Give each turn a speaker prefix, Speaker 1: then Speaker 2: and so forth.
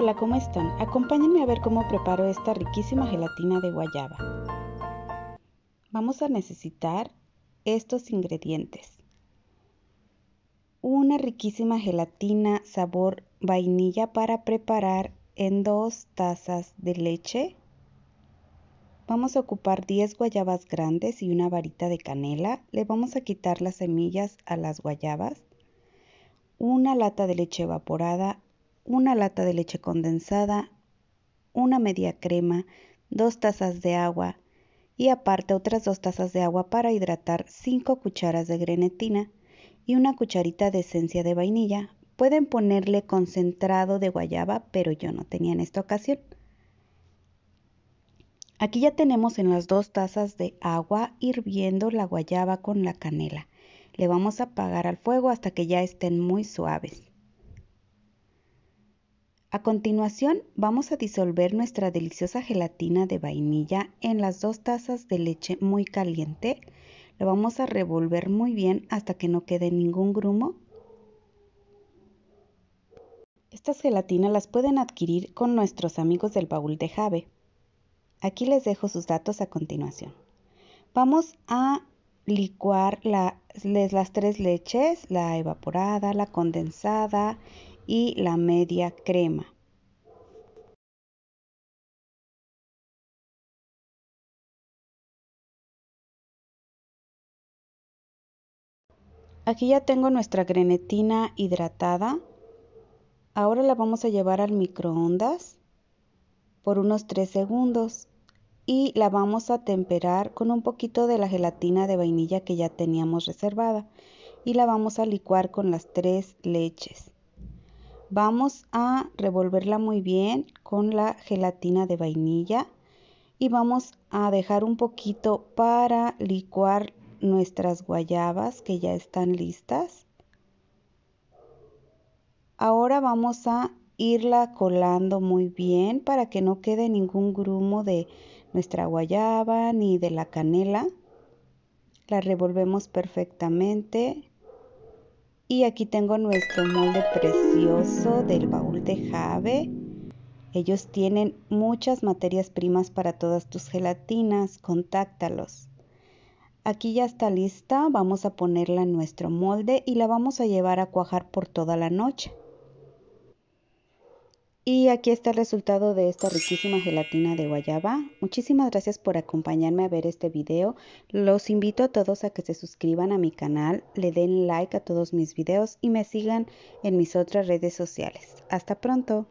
Speaker 1: Hola, ¿cómo están? Acompáñenme a ver cómo preparo esta riquísima gelatina de guayaba. Vamos a necesitar estos ingredientes. Una riquísima gelatina sabor vainilla para preparar en dos tazas de leche. Vamos a ocupar 10 guayabas grandes y una varita de canela. Le vamos a quitar las semillas a las guayabas. Una lata de leche evaporada una lata de leche condensada, una media crema, dos tazas de agua y aparte otras dos tazas de agua para hidratar 5 cucharas de grenetina y una cucharita de esencia de vainilla. Pueden ponerle concentrado de guayaba, pero yo no tenía en esta ocasión. Aquí ya tenemos en las dos tazas de agua hirviendo la guayaba con la canela. Le vamos a apagar al fuego hasta que ya estén muy suaves. A continuación vamos a disolver nuestra deliciosa gelatina de vainilla en las dos tazas de leche muy caliente. Lo vamos a revolver muy bien hasta que no quede ningún grumo. Estas gelatinas las pueden adquirir con nuestros amigos del baúl de Jave. Aquí les dejo sus datos a continuación. Vamos a licuar la las tres leches, la evaporada, la condensada y la media crema. Aquí ya tengo nuestra grenetina hidratada. Ahora la vamos a llevar al microondas por unos 3 segundos y la vamos a temperar con un poquito de la gelatina de vainilla que ya teníamos reservada y la vamos a licuar con las tres leches. Vamos a revolverla muy bien con la gelatina de vainilla y vamos a dejar un poquito para licuar nuestras guayabas que ya están listas. Ahora vamos a irla colando muy bien para que no quede ningún grumo de, nuestra guayaba ni de la canela. La revolvemos perfectamente. Y aquí tengo nuestro molde precioso del baúl de Jave. Ellos tienen muchas materias primas para todas tus gelatinas, contáctalos. Aquí ya está lista, vamos a ponerla en nuestro molde y la vamos a llevar a cuajar por toda la noche. Y aquí está el resultado de esta riquísima gelatina de guayaba. Muchísimas gracias por acompañarme a ver este video. Los invito a todos a que se suscriban a mi canal, le den like a todos mis videos y me sigan en mis otras redes sociales. Hasta pronto.